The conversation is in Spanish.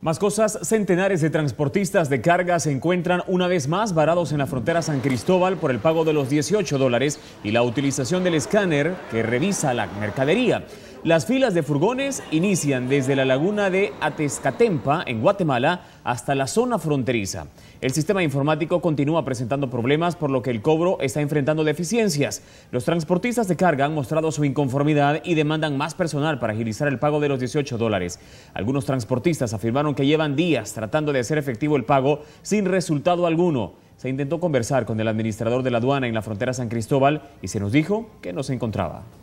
Más cosas, centenares de transportistas de carga se encuentran una vez más varados en la frontera San Cristóbal por el pago de los 18 dólares y la utilización del escáner que revisa la mercadería. Las filas de furgones inician desde la laguna de Atezcatempa, en Guatemala, hasta la zona fronteriza. El sistema informático continúa presentando problemas, por lo que el cobro está enfrentando deficiencias. Los transportistas de carga han mostrado su inconformidad y demandan más personal para agilizar el pago de los 18 dólares. Algunos transportistas afirmaron que llevan días tratando de hacer efectivo el pago sin resultado alguno. Se intentó conversar con el administrador de la aduana en la frontera San Cristóbal y se nos dijo que no se encontraba.